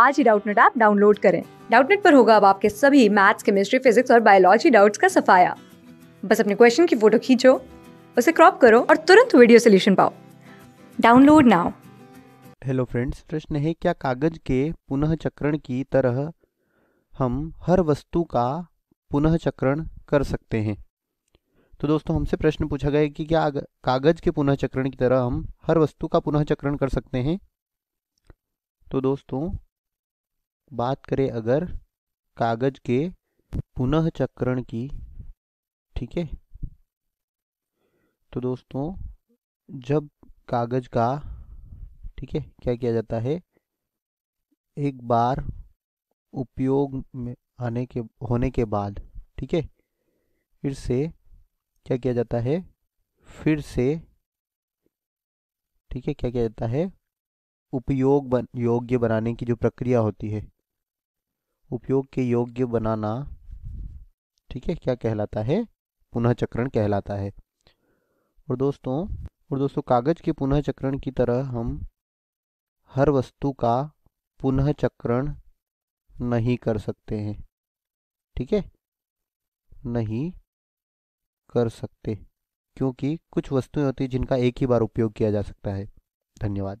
आज ही Doubtnut app download करें डाउटनेट पर होगा अब आपके सभी मैथ्स केमिस्ट्री फिजिक्स और बायोलॉजी डाउट्स का सफाया बस अपने क्वेश्चन की फोटो खींचो उसे क्रॉप करो और तुरंत वीडियो सोल्यूशन पाओ डाउनलोड नाउ हेलो फ्रेंड्स प्रश्न है क्या कागज के पुनः चक्रण की तरह हम हर वस्तु का पुनः चक्रण कर सकते हैं तो दोस्तों हमसे प्रश्न पूछा गया है कि क्या कागज के पुनः चक्रण की तरह हम हर वस्तु का पुनः चक्रण कर सकते हैं तो दोस्तों बात करें अगर कागज के पुनः चक्रण की ठीक है तो दोस्तों जब कागज का ठीक है क्या किया जाता है एक बार उपयोग में आने के होने के बाद ठीक है फिर से क्या किया जाता है फिर से ठीक है क्या किया जाता है उपयोग बन योग्य बनाने की जो प्रक्रिया होती है उपयोग के योग्य बनाना ठीक है क्या कहलाता है पुनः चक्रण कहलाता है और दोस्तों और दोस्तों कागज के पुनः चक्रण की तरह हम हर वस्तु का पुनः चक्रण नहीं कर सकते हैं ठीक है नहीं कर सकते क्योंकि कुछ वस्तुएं होती हैं जिनका एक ही बार उपयोग किया जा सकता है धन्यवाद